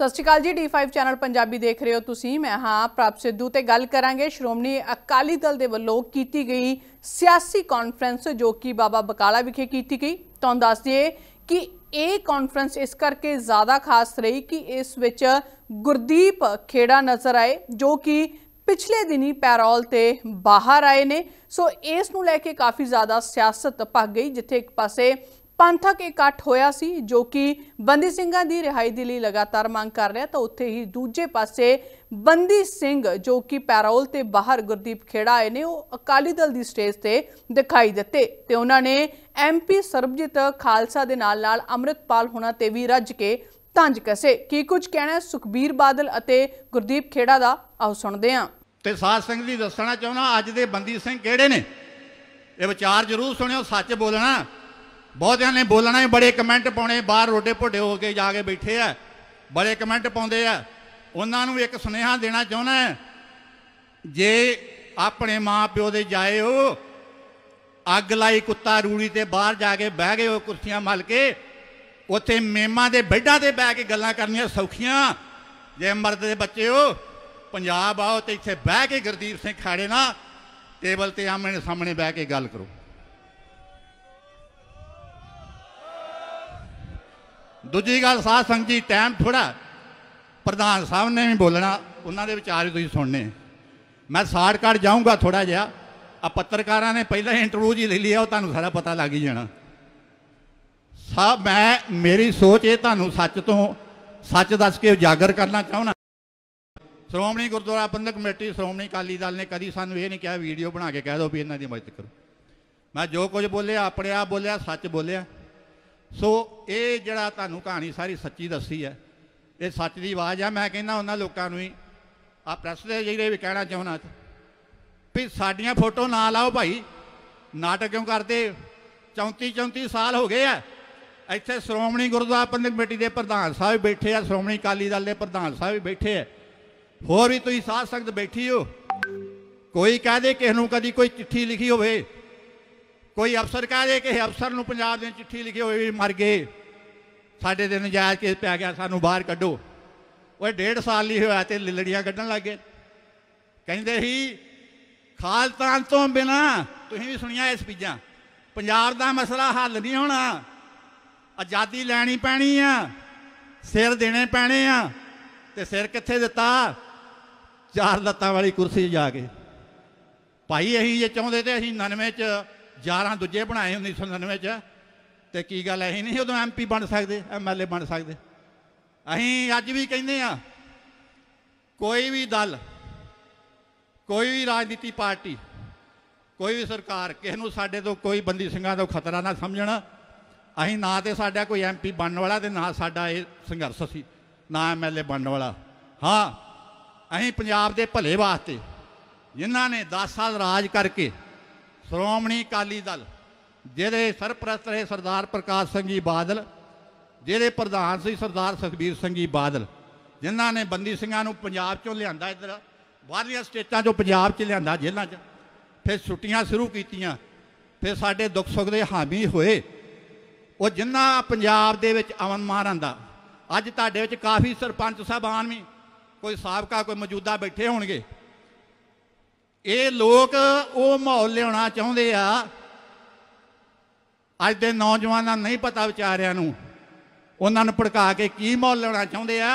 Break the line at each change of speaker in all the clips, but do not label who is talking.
ਸਤਿ ਸ਼੍ਰੀ ਅਕਾਲ ਜੀ D5 channel Punjabi ਦੇਖ ਰਹੇ ਹੋ ਤੁਸੀਂ ਮੈਂ ਹਾਂ ਪ੍ਰਭ ਸਿੱਧੂ ਤੇ ਗੱਲ ਕਰਾਂਗੇ ਸ਼੍ਰੋਮਣੀ ਅਕਾਲੀ ਦਲ ਦੇ ਵੱਲੋਂ ਕੀਤੀ ਗਈ ਸਿਆਸੀ ਕਾਨਫਰੰਸ ਜੋ ਕਿ ਬਾਬਾ ਬਕਾਲਾ ਵਿਖੇ ਕੀਤੀ ਗਈ ਤੁਹਾਨੂੰ ਦੱਸ ਦਈਏ ਕਿ ਇਹ ਕਾਨਫਰੰਸ ਇਸ ਕਰਕੇ ਜ਼ਿਆਦਾ ਖਾਸ ਰਹੀ ਕਿ ਇਸ ਵਿੱਚ ਗੁਰਦੀਪ ਖੇੜਾ ਨਜ਼ਰ ਆਏ ਜੋ ਕਿ ਪਿਛਲੇ ਦਿਨੀ ਪੈਰੋਲ ਤੇ ਬਾਹਰ ਆਏ ਨੇ ਸੋ ਇਸ ਨੂੰ ਲੈ ਕੇ ਕਾਫੀ ਜ਼ਿਆਦਾ ਸਿਆਸਤ ਭੱਗ ਗਈ ਜਿੱਥੇ ਇੱਕ ਪਾਸੇ ਪੰਥਕ ਇਕੱਠ ਹੋਇਆ ਸੀ ਜੋ ਕਿ ਬੰਦੀ ਸਿੰਘਾਂ ਦੀ ਰਿਹਾਈ ਦੇ ਲਈ ਲਗਾਤਾਰ ਮੰਗ ਕਰ ਰਿਹਾ ਤਾਂ ਉੱਥੇ ਹੀ ਦੂਜੇ ਪਾਸੇ ਬੰਦੀ ਸਿੰਘ ਜੋ ਕਿ ਪੈਰੋਲ ਤੇ ਬਾਹਰ ਗੁਰਦੀਪ ਖੇੜਾ ਆਏ ਨੇ ਉਹ ਅਕਾਲੀ ਦਲ ਦੀ ਸਟੇਜ ਤੇ ਦਿਖਾਈ ਦਿੱਤੇ ਤੇ ਉਹਨਾਂ ਨੇ ਐਮਪੀ ਸਰਬਜੀਤ ਖਾਲਸਾ ਦੇ ਨਾਲ ਨਾਲ ਅੰਮ੍ਰਿਤਪਾਲ ਹੋਣਾ ਤੇ ਵੀ ਰੱਜ ਕੇ ਤੰਜ ਕਸੇ ਕੀ ਕੁਝ ਕਹਿਣਾ ਸੁਖਬੀਰ ਬਾਦਲ ਅਤੇ ਗੁਰਦੀਪ ਖੇੜਾ ਦਾ ਆਓ ਸੁਣਦੇ ਹਾਂ ਤੇ ਸਾਧ ਸਿੰਘ ਦੀ ਦੱਸਣਾ ਚਾਹੁੰਦਾ ਅੱਜ ਦੇ ਬੰਦੀ ਸਿੰਘ ਕਿਹੜੇ ਨੇ ਇਹ ਵਿਚਾਰ ਜ਼ਰੂਰ ਸੁਣਿਓ ਸੱਚ ਬੋਲਣਾ ਬਹੁਤਿਆਂ ਨੇ ਬੋਲਣਾ ਹੀ ਬੜੇ ਕਮੈਂਟ ਪਾਉਣੇ ਬਾਹਰ ਰੋਡੇ ਭੋਡੇ ਹੋ ਕੇ ਜਾ ਕੇ ਬੈਠੇ ਆ ਬੜੇ ਕਮੈਂਟ ਪਾਉਂਦੇ ਆ ਉਹਨਾਂ ਨੂੰ ਇੱਕ ਸੁਨੇਹਾ ਦੇਣਾ ਚਾਹੁੰਦਾ ਜੇ ਆਪਣੇ ਮਾਪਿਓ ਦੇ ਜਾਏ ਹੋ ਅੱਗ ਲਾਈ ਕੁੱਤਾ ਰੂੜੀ ਤੇ ਬਾਹਰ ਜਾ ਕੇ ਬਹਿ ਗਏ ਹੋ ਕੁਰਸੀਆਂ ਮਲ ਕੇ ਉੱਥੇ ਮੇਮਾ ਦੇ ਬੈੱਡਾਂ ਤੇ ਬਹਿ ਕੇ ਗੱਲਾਂ ਕਰਨੀਆਂ ਸੌਖੀਆਂ ਜੇ ਮਰਦ ਦੇ ਬੱਚੇ ਹੋ ਪੰਜਾਬ ਆਓ ਤੇ ਇੱਥੇ ਬਹਿ ਕੇ ਗੁਰਦੀਪ ਸਿੰਘ ਖਾੜੇ ਨਾਲ ਟੇਬਲ ਤੇ ਆਮਣੇ ਸਾਹਮਣੇ ਬਹਿ ਕੇ ਗੱਲ ਕਰੋ ਦੂਜੀ ਗੱਲ ਸਾਧ ਸੰਗਤ ਜੀ ਟਾਈਮ ਥੋੜਾ ਪ੍ਰਧਾਨ ਸਾਹਿਬ ਨੇ ਵੀ ਬੋਲਣਾ ਉਹਨਾਂ ਦੇ ਵਿਚਾਰ ਵੀ ਤੁਸੀਂ ਸੁਣਨੇ ਮੈਂ ਸ਼ਾਰਟਕਟ ਜਾਊਂਗਾ ਥੋੜਾ ਜਿਹਾ ਆ ਪੱਤਰਕਾਰਾਂ ਨੇ ਪਹਿਲਾਂ ਇੰਟਰਵਿਊ ਜੀ ਲੈ ਲਿਆ ਉਹ ਤੁਹਾਨੂੰ ਸਾਰਾ ਪਤਾ ਲੱਗ ਹੀ ਜਾਣਾ ਸਾਬ ਮੈਂ ਮੇਰੀ ਸੋਚ ਇਹ ਤੁਹਾਨੂੰ ਸੱਚ ਤੋਂ ਸੱਚ ਦੱਸ ਕੇ ਉਜਾਗਰ ਕਰਨਾ ਚਾਹੁੰਦਾ ਸ਼੍ਰੋਮਣੀ ਗੁਰਦੁਆਰਾ ਪੰਧਕ ਕਮੇਟੀ ਸ਼੍ਰੋਮਣੀ ਕਾਲੀ ਦਲ ਨੇ ਕਦੀ ਸਾਨੂੰ ਇਹ ਨਹੀਂ ਕਿਹਾ ਵੀਡੀਓ ਬਣਾ ਕੇ ਕਹਿ ਦਿਓ ਵੀ ਇਹਨਾਂ ਦੀ ਮਦਦ ਕਰੋ ਮੈਂ ਜੋ ਕੁਝ ਬੋਲਿਆ ਆਪਣੇ ਆਪ ਬੋਲਿਆ ਸੱਚ ਬੋਲਿਆ ਸੋ ਇਹ ਜਿਹੜਾ ਤੁਹਾਨੂੰ ਕਹਾਣੀ ਸਾਰੀ ਸੱਚੀ ਦੱਸੀ ਹੈ ਇਹ ਸੱਚ ਦੀ ਆਵਾਜ਼ ਆ ਮੈਂ ਕਹਿੰਦਾ ਉਹਨਾਂ ਲੋਕਾਂ ਨੂੰ ਹੀ ਆ ਪ੍ਰੈਸ ਦੇ ਜਿਹੜੇ ਵੀ ਕਹਿਣਾ ਚਾਹੁੰਦਾ ਵੀ ਸਾਡੀਆਂ ਫੋਟੋ ਨਾ ਲਾਓ ਭਾਈ ਨਾਟਕ ਕਿਉਂ ਕਰਦੇ 34 34 ਸਾਲ ਹੋ ਗਏ ਆ ਇੱਥੇ ਸ਼੍ਰੋਮਣੀ ਗੁਰਦੁਆਰਾ ਪ੍ਰਬੰਧਕ ਕਮੇਟੀ ਦੇ ਪ੍ਰਧਾਨ ਸਾਹਿਬ ਬੈਠੇ ਆ ਸ਼੍ਰੋਮਣੀ ਅਕਾਲੀ ਦਲ ਦੇ ਪ੍ਰਧਾਨ ਸਾਹਿਬ ਬੈਠੇ ਆ ਹੋਰ ਵੀ ਤੁਸੀਂ ਸਾਧ ਸੰਗਤ ਬੈਠੀ ਹੋ ਕੋਈ ਕਹਦੇ ਕਿਸ ਨੂੰ ਕਦੀ ਕੋਈ ਚਿੱਠੀ ਲਿਖੀ ਹੋਵੇ ਕੋਈ ਅਫਸਰ ਦੇ ਕਿ ਇਹ ਅਫਸਰ ਨੂੰ ਪੰਜਾਬ ਦੇ ਚਿੱਠੀ ਲਿਖੀ ਹੋਈ ਵੀ ਮਰ ਗਏ ਸਾਡੇ ਦੇ ਨਜਾਇਜ਼ ਕੇਸ ਪਿਆ ਗਿਆ ਸਾਨੂੰ ਬਾਹਰ ਕੱਢੋ ਓਏ ਡੇਢ ਸਾਲ ਲਈ ਹੋਇਆ ਤੇ ਲਿਲੜੀਆਂ ਕੱਢਣ ਲੱਗੇ ਕਹਿੰਦੇ ਹੀ ਖਾਲਤਾਂ ਤੋਂ ਬਿਨਾ ਤੁਸੀਂ ਵੀ ਸੁਣਿਆ ਇਸ ਪੀਜਾਂ ਪੰਜਾਬ ਦਾ ਮਸਲਾ ਹੱਲ ਨਹੀਂ ਹੋਣਾ ਆਜ਼ਾਦੀ ਲੈਣੀ ਪੈਣੀ ਆ ਸਿਰ ਦੇਣੇ ਪੈਣੇ ਆ ਤੇ ਸਿਰ ਕਿੱਥੇ ਦਿੱਤਾ ਚਾਰ ਲੱਤਾਂ ਵਾਲੀ ਕੁਰਸੀ ਜਾ ਕੇ ਭਾਈ ਅਸੀਂ ਇਹ ਚਾਹੁੰਦੇ ਤੇ ਅਸੀਂ 99 ਚ 11 ਦੂਜੇ ਬਣਾਏ 1999 ਚ ਤੇ ਕੀ ਗੱਲ ਐ ਨਹੀਂ ਉਦੋਂ ਐਮਪੀ ਬਣ ਸਕਦੇ ਐਮਐਲਏ ਬਣ ਸਕਦੇ ਅਸੀਂ ਅੱਜ ਵੀ ਕਹਿੰਦੇ ਆ ਕੋਈ ਵੀ ਦਲ ਕੋਈ ਵੀ ਰਾਜਨੀਤੀ ਪਾਰਟੀ ਕੋਈ ਵੀ ਸਰਕਾਰ ਕਿਸੇ ਨੂੰ ਸਾਡੇ ਤੋਂ ਕੋਈ ਬੰਦੀ ਸਿੰਘਾਂ ਤੋਂ ਖਤਰਾ ਨਾ ਸਮਝਣਾ ਅਸੀਂ ਨਾ ਤੇ ਸਾਡਾ ਕੋਈ ਐਮਪੀ ਬਣਨ ਵਾਲਾ ਤੇ ਨਾ ਸਾਡਾ ਇਹ ਸੰਘਰਸ਼ ਸੀ ਨਾ ਐਮਐਲਏ ਬਣਨ ਵਾਲਾ ਹਾਂ ਅਸੀਂ ਪੰਜਾਬ ਦੇ ਭਲੇ ਵਾਸਤੇ ਜਿਨ੍ਹਾਂ ਨੇ 10 ਸਾਲ ਰਾਜ ਕਰਕੇ ਸ਼੍ਰੋਮਣੀ ਅਕਾਲੀ ਦਲ ਜਿਹਦੇ ਸਰਪ੍ਰਸਤ ਰਹੇ ਸਰਦਾਰ ਪ੍ਰਕਾਸ਼ ਸਿੰਘ ਜੀ ਬਾਦਲ ਜਿਹਦੇ ਪ੍ਰਧਾਨ ਸੀ ਸਰਦਾਰ ਸੁਖਬੀਰ ਸਿੰਘ ਜੀ ਬਾਦਲ ਜਿਨ੍ਹਾਂ ਨੇ ਬੰਦੀ ਸਿੰਘਾਂ ਨੂੰ ਪੰਜਾਬ ਚੋਂ ਲਿਆਂਦਾ ਇਧਰ ਬਾਹਰੀਆਂ ਸਟੇਟਾਂ ਚੋਂ ਪੰਜਾਬ 'ਚ ਲਿਆਂਦਾ ਜੇਲ੍ਹਾਂ 'ਚ ਫਿਰ ਛੁੱਟੀਆਂ ਸ਼ੁਰੂ ਕੀਤੀਆਂ ਫਿਰ ਸਾਡੇ ਦੁੱਖ ਸੁੱਖ ਦੇ ਹਾਮੀ ਹੋਏ ਉਹ ਜਿੰਨਾ ਪੰਜਾਬ ਦੇ ਵਿੱਚ ਅਮਨ ਮਹਾਰਾਂਦਾ ਅੱਜ ਤੁਹਾਡੇ ਵਿੱਚ ਕਾਫੀ ਸਰਪੰਚ ਸਾਹਿਬਾਨ ਵੀ ਕੋਈ ਸਾਬਕਾ ਕੋਈ ਮੌਜੂਦਾ ਬੈਠੇ ਹੋਣਗੇ ਇਹ ਲੋਕ ਉਹ ਮਾਹੌਲ ਲਿਆਉਣਾ ਚਾਹੁੰਦੇ ਆ ਅੱਜ ਦੇ ਨੌਜਵਾਨਾਂ ਨਹੀਂ ਪਤਾ ਵਿਚਾਰਿਆਂ ਨੂੰ ਉਹਨਾਂ ਨੂੰ ਭੜਕਾ ਕੇ ਕੀ ਮਾਹੌਲ ਲਿਆਉਣਾ ਚਾਹੁੰਦੇ ਆ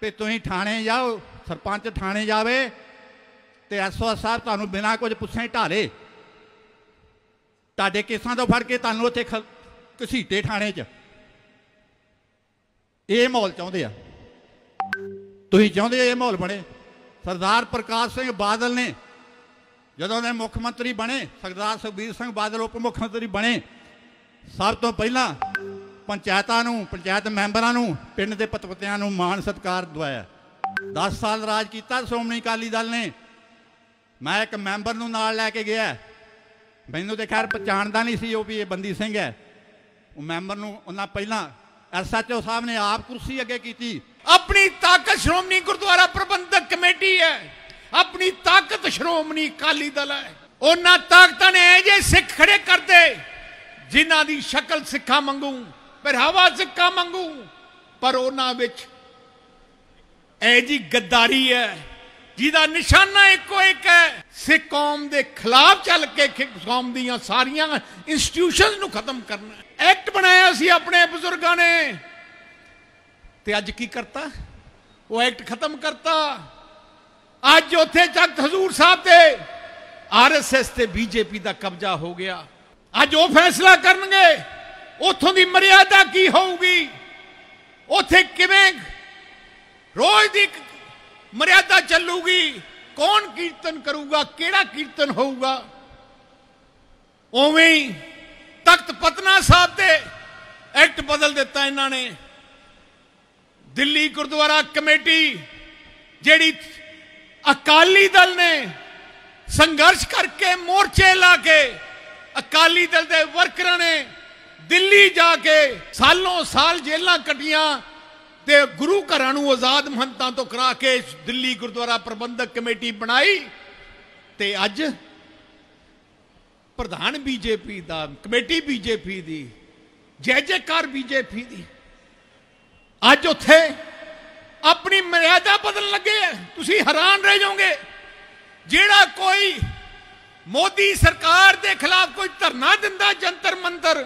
ਤੇ ਤੁਸੀਂ ਥਾਣੇ ਜਾਓ ਸਰਪੰਚ ਥਾਣੇ ਜਾਵੇ ਤੇ ਐਸਓ ਸਾਹਿਬ ਤੁਹਾਨੂੰ ਬਿਨਾਂ ਕੁਝ ਪੁੱਛੇ ਢਾਲੇ ਤੁਹਾਡੇ ਕੇਸਾਂ ਤੋਂ ਫੜ ਕੇ ਤੁਹਾਨੂੰ ਉੱਥੇ ਘਸੀਟੇ ਥਾਣੇ 'ਚ ਇਹ ਮਾਹੌਲ ਚਾਹੁੰਦੇ ਆ ਤੁਸੀਂ ਚਾਹੁੰਦੇ ਇਹ ਮਾਹੌਲ ਬਣੇ ਸਰਦਾਰ ਪ੍ਰਕਾਸ਼ ਸਿੰਘ ਬਾਦਲ ਨੇ ਜਦੋਂ ਦੇ ਮੁੱਖ ਮੰਤਰੀ ਬਣੇ ਸਰਦਾਰ ਸੁਖਬੀਰ ਸਿੰਘ ਬਾਦਲ ਉਪ ਮੁੱਖ ਮੰਤਰੀ ਬਣੇ ਸਭ ਤੋਂ ਪਹਿਲਾਂ ਪੰਚਾਇਤਾਂ ਨੂੰ ਪੰਚਾਇਤ ਮੈਂਬਰਾਂ ਨੂੰ ਪਿੰਡ ਦੇ ਪਤਪਤਿਆਂ ਨੂੰ ਮਾਣ ਸਤਕਾਰ ਦਵਾਇਆ 10 ਸਾਲ ਰਾਜ ਕੀਤਾ ਸ਼੍ਰੋਮਣੀ ਅਕਾਲੀ ਦਲ ਨੇ ਮੈਂ ਇੱਕ ਮੈਂਬਰ ਨੂੰ ਨਾਲ ਲੈ ਕੇ ਗਿਆ ਮੈਨੂੰ ਤੇ ਖੈਰ ਪਛਾਣਦਾ ਨਹੀਂ ਸੀ ਉਹ ਵੀ ਇਹ ਬੰਦੀ ਸਿੰਘ ਹੈ ਉਹ ਮੈਂਬਰ ਨੂੰ ਉਹਨਾਂ ਪਹਿਲਾਂ ਐਸਐਚਓ ਸਾਹਿਬ ਨੇ ਆਪ ਕੁਰਸੀ ਅੱਗੇ ਕੀਤੀ ਆਪਣੀ ਤਾਕਤ ਸ਼੍ਰੋਮਣੀ ਗੁਰਦੁਆਰਾ
ਪ੍ਰਬੰਧਕ ਕਮੇਟੀ ਹੈ ਆਪਣੀ ਤਾਕਤ ਸ਼੍ਰੋਮਣੀ ਕਾਲੀ ਦਲ ਹੈ ਉਹਨਾਂ ਤਾਕਤਾਂ ਨੇ ਇਹ ਜੇ ਸਿੱਖ ਖੜੇ ਕਰਦੇ ਜਿਨ੍ਹਾਂ ਦੀ ਸ਼ਕਲ ਸਿੱਖਾ ਮੰਗੂ ਪਹਿਰਾਵਾ ਸਿੱਖਾ ਮੰਗੂ ਪਰ ਉਹਨਾਂ ਵਿੱਚ ਇਹ ਜੀ ਗੱਦਾਰੀ ਹੈ ਜਿਹਦਾ ਨਿਸ਼ਾਨਾ ਇੱਕੋ ਇੱਕ ਹੈ ਸਿੱਖ ਕੌਮ ਦੇ ਖਿਲਾਫ ਚੱਲ ਕੇ ਕੌਮ ਦੀਆਂ ਸਾਰੀਆਂ ਇੰਸਟੀਟਿਊਸ਼ਨਸ ਨੂੰ ਖਤਮ ਕਰਨਾ ਐਕਟ ਬਣਾਇਆ ਸੀ ਆਪਣੇ ਬਜ਼ੁਰਗਾਂ ਨੇ ਤੇ ਅੱਜ ਕੀ ਕਰਤਾ ਉਹ ਐਕਟ ਖਤਮ ਕਰਤਾ ਅੱਜ ਉੱਥੇ ਜਗਤ ਹਜ਼ੂਰ ਸਾਹਿਬ ਤੇ ਆਰਐਸਐਸ ਤੇ ਬੀਜੇਪੀ ਦਾ ਕਬਜ਼ਾ ਹੋ ਗਿਆ ਅੱਜ ਉਹ ਫੈਸਲਾ ਕਰਨਗੇ ਉਥੋਂ ਦੀ ਮਰਿਆਦਾ ਕੀ ਹੋਊਗੀ ਉਥੇ ਕਿਵੇਂ ਰੋਜ਼ ਦੀ ਮਰਿਆਦਾ ਚੱਲੂਗੀ ਕੌਣ ਕੀਰਤਨ ਕਰੂਗਾ ਕਿਹੜਾ ਕੀਰਤਨ ਹੋਊਗਾ ਉਵੇਂ ਹੀ ਤਖਤ ਪਤਨਾ ਸਾਹਿਬ ਤੇ ਐਕਟ ਬਦਲ ਦਿੱਤਾ ਇਹਨਾਂ ਨੇ ਦਿੱਲੀ ਗੁਰਦੁਆਰਾ ਕਮੇਟੀ ਜਿਹੜੀ ਅਕਾਲੀ ਦਲ ਨੇ ਸੰਘਰਸ਼ ਕਰਕੇ ਮੋਰਚੇ ਲਾ ਕੇ ਅਕਾਲੀ ਦਲ ਦੇ ਵਰਕਰਾਂ ਨੇ ਦਿੱਲੀ ਜਾ ਕੇ ਸਾਲੋਂ ਸਾਲ ਜੇਲ੍ਹਾਂ ਕੱਟੀਆਂ ਤੇ ਗੁਰੂ ਘਰਾਂ ਨੂੰ ਆਜ਼ਾਦ ਮਹੰਤਾਂ ਤੋਂ ਕਰਾ ਕੇ ਦਿੱਲੀ ਗੁਰਦੁਆਰਾ ਪ੍ਰਬੰਧਕ ਕਮੇਟੀ ਬਣਾਈ ਤੇ ਅੱਜ ਪ੍ਰਧਾਨ ਬੀਜੇਪੀ ਦਾ ਕਮੇਟੀ ਬੀਜੇਪੀ ਦੀ ਜੈ ਜੈਕਾਰ ਬੀਜੇਪੀ ਦੀ ਅੱਜ ਉੱਥੇ ਆਪਣੀ ਮਰਿਆਦਾ ਬਦਲਣ ਲੱਗੇ ਤੁਸੀਂ ਹੈਰਾਨ ਰਹਿ ਜਾਓਗੇ ਜਿਹੜਾ ਕੋਈ ਮੋਦੀ ਸਰਕਾਰ ਦੇ ਖਿਲਾਫ ਕੋਈ ਧਰਨਾ ਦਿੰਦਾ ਜੰਤਰ ਮੰਤਰ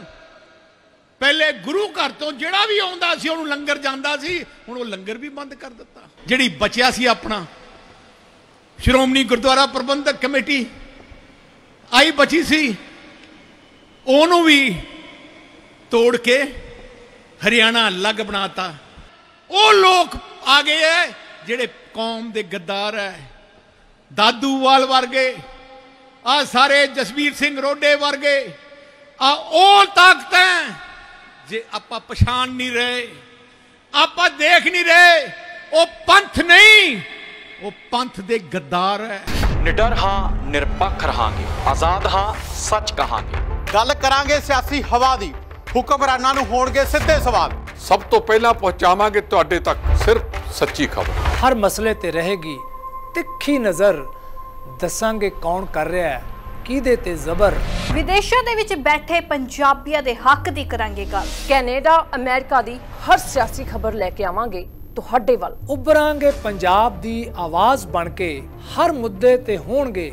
ਪਹਿਲੇ ਗੁਰੂ ਘਰ ਤੋਂ ਜਿਹੜਾ ਵੀ ਆਉਂਦਾ ਸੀ ਉਹਨੂੰ ਲੰਗਰ ਜਾਂਦਾ ਸੀ ਹੁਣ ਉਹ ਲੰਗਰ ਵੀ ਬੰਦ ਕਰ ਦਿੱਤਾ ਜਿਹੜੀ ਬਚਿਆ ਸੀ ਆਪਣਾ ਸ਼੍ਰੋਮਣੀ ਗੁਰਦੁਆਰਾ ਪ੍ਰਬੰਧਕ ਕਮੇਟੀ ਆਈ ਬਚੀ ਸੀ ਉਹਨੂੰ ਵੀ ਤੋੜ ਕੇ ਹਰਿਆਣਾ ਅਲੱਗ ਬਣਾਤਾ ਉਹ ਲੋਕ ਆ ਗਏ ਐ ਜਿਹੜੇ ਕੌਮ ਦੇ ਗੱਦਾਰ ਐ ਵਾਲ ਵਰਗੇ ਆ ਸਾਰੇ ਜਸਵੀਰ ਸਿੰਘ ਰੋਡੇ ਵਰਗੇ ਆ ਉਹ ਤਾਕਤਾਂ ਜੇ ਆਪਾਂ ਪਛਾਣ ਨਹੀਂ ਰਹੇ ਆਪਾਂ ਦੇਖ ਨਹੀਂ ਰਹੇ ਉਹ ਪੰਥ ਨਹੀਂ ਉਹ ਪੰਥ ਦੇ ਗੱਦਾਰ ਹੈ ਨਿਡਰ ਹਾਂ ਨਿਰਪੱਖ ਰਹਾਂਗੇ ਆਜ਼ਾਦ ਹਾਂ ਸੱਚ ਕਹਾਂਗੇ ਗੱਲ ਕਰਾਂਗੇ ਸਿਆਸੀ ਹਵਾ ਦੀ ਹੁਕਮਰਾਨਾਂ ਨੂੰ ਹੋਣਗੇ ਸਿੱਧੇ ਸਵਾਲ ਸਭ ਤੋਂ ਪਹਿਲਾਂ ਪਹੁੰਚਾਵਾਂਗੇ ਤੁਹਾਡੇ ਤੱਕ ਸਿਰਫ ਸੱਚੀ ਖਬਰ ਹਰ ਮਸਲੇ ਤੇ ਰਹੇਗੀ ਤਿੱਖੀ ਨਜ਼ਰ ਦੱਸਾਂਗੇ ਕੌਣ ਕਰ ਰਿਹਾ ਹੈ ਕਿਹਦੇ ਤੇ ਜ਼ਬਰ
ਵਿਦੇਸ਼ਾਂ ਦੇ ਵਿੱਚ ਬੈਠੇ ਪੰਜਾਬੀਆਂ ਦੇ ਹੱਕ ਦੀ ਕਰਾਂਗੇ ਗੱਲ ਕੈਨੇਡਾ
ਅਮਰੀਕਾ ਦੀ ਹਰ ਸਿਆਸੀ ਖਬਰ ਲੈ ਕੇ ਆਵਾਂਗੇ ਤੁਹਾਡੇ ਵੱਲ ਉਭਰਾਂਗੇ ਪੰਜਾਬ ਦੀ ਆਵਾਜ਼ ਬਣ ਕੇ ਹਰ ਮੁੱਦੇ ਤੇ ਹੋਣਗੇ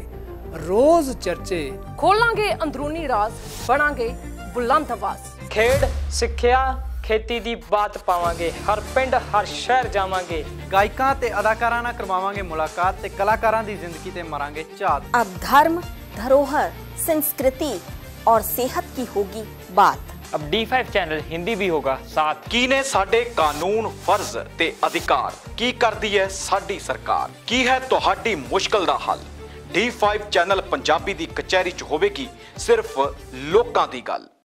ਰੋਜ਼ ਚਰਚੇ ਖੋਲਾਂਗੇ ਅੰਦਰੂਨੀ ਰਾਜ਼ ਬਣਾਂਗੇ ਬੁਲੰਦ ਆਵਾਜ਼ ਖੇਡ ਸਿੱਖਿਆ ਖੇਤੀ ਦੀ ਬਾਤ ਪਾਵਾਂਗੇ ਹਰ ਪਿੰਡ ਹਰ ਸ਼ਹਿਰ ਜਾਵਾਂਗੇ ਗਾਇਕਾਂ ਤੇ ਅਦਾਕਾਰਾਂ ਨਾਲ ਕਰਵਾਵਾਂਗੇ ਮੁਲਾਕਾਤ ਤੇ ਕਲਾਕਾਰਾਂ ਦੀ ਜ਼ਿੰਦਗੀ ਤੇ ਮਾਰਾਂਗੇ ਝਾਤ ਅਬ ਧਰਮ ਧਰੋਹਰ ਸੰਸਕ੍ਰਿਤੀ ਔਰ ਸਿਹਤ ਕੀ ਹੋਗੀ ਬਾਤ ਅਬ D5 ਚੈਨਲ ਹਿੰਦੀ ਵੀ ਹੋਗਾ ਸਾਥ ਕੀ ਨੇ ਸਾਡੇ ਕਾਨੂੰਨ ਫਰਜ਼ ਤੇ ਅਧਿਕਾਰ ਕੀ ਕਰਦੀ ਹੈ ਸਾਡੀ ਸਰਕਾਰ ਕੀ ਹੈ ਤੁਹਾਡੀ ਮੁਸ਼ਕਲ ਦਾ ਹੱਲ D5 ਚੈਨਲ ਪੰਜਾਬੀ ਦੀ ਕਚਹਿਰੀ 'ਚ ਹੋਵੇਗੀ ਸਿਰਫ ਲੋਕਾਂ ਦੀ ਗੱਲ